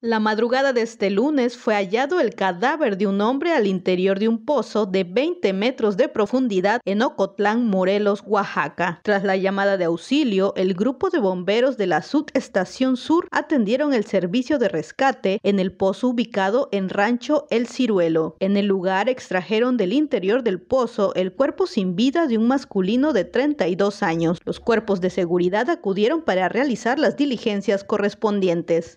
La madrugada de este lunes fue hallado el cadáver de un hombre al interior de un pozo de 20 metros de profundidad en Ocotlán, Morelos, Oaxaca. Tras la llamada de auxilio, el grupo de bomberos de la Estación sur atendieron el servicio de rescate en el pozo ubicado en Rancho El Ciruelo. En el lugar extrajeron del interior del pozo el cuerpo sin vida de un masculino de 32 años. Los cuerpos de seguridad acudieron para realizar las diligencias correspondientes.